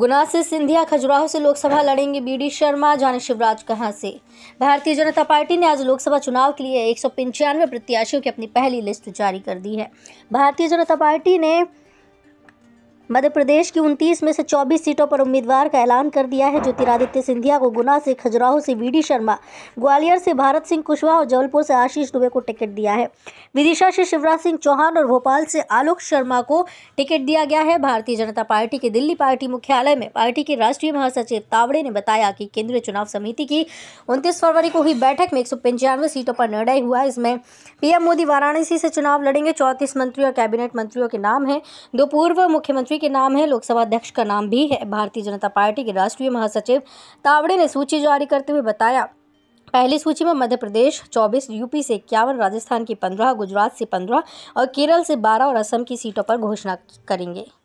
गुना से सिंधिया खजुराहो से लोकसभा लड़ेंगे बी डी शर्मा जाने शिवराज कहां से भारतीय जनता पार्टी ने आज लोकसभा चुनाव के लिए एक प्रत्याशियों की अपनी पहली लिस्ट जारी कर दी है भारतीय जनता पार्टी ने मध्य प्रदेश की 29 में से 24 सीटों पर उम्मीदवार का ऐलान कर दिया है ज्योतिरादित्य सिंधिया को गुना से खजुराहो से वीडी शर्मा ग्वालियर से भारत सिंह कुशवाहा और जबलपुर से आशीष दुबे को टिकट दिया है विदिशा से शिवराज सिंह चौहान और भोपाल से आलोक शर्मा को टिकट दिया गया है भारतीय जनता पार्टी के दिल्ली पार्टी मुख्यालय में पार्टी के राष्ट्रीय महासचिव तावड़े ने बताया कि केंद्रीय चुनाव समिति की उनतीस फरवरी को हुई बैठक में एक सीटों पर निर्णय हुआ इसमें पीएम मोदी वाराणसी से चुनाव लड़ेंगे चौंतीस मंत्री और कैबिनेट मंत्रियों के नाम हैं दो पूर्व मुख्यमंत्री के नाम है लोकसभा अध्यक्ष का नाम भी है भारतीय जनता पार्टी के राष्ट्रीय महासचिव तावड़े ने सूची जारी करते हुए बताया पहली सूची में मध्य प्रदेश 24, यूपी से इक्यावन राजस्थान की 15, गुजरात से 15 और केरल से 12 और असम की सीटों पर घोषणा करेंगे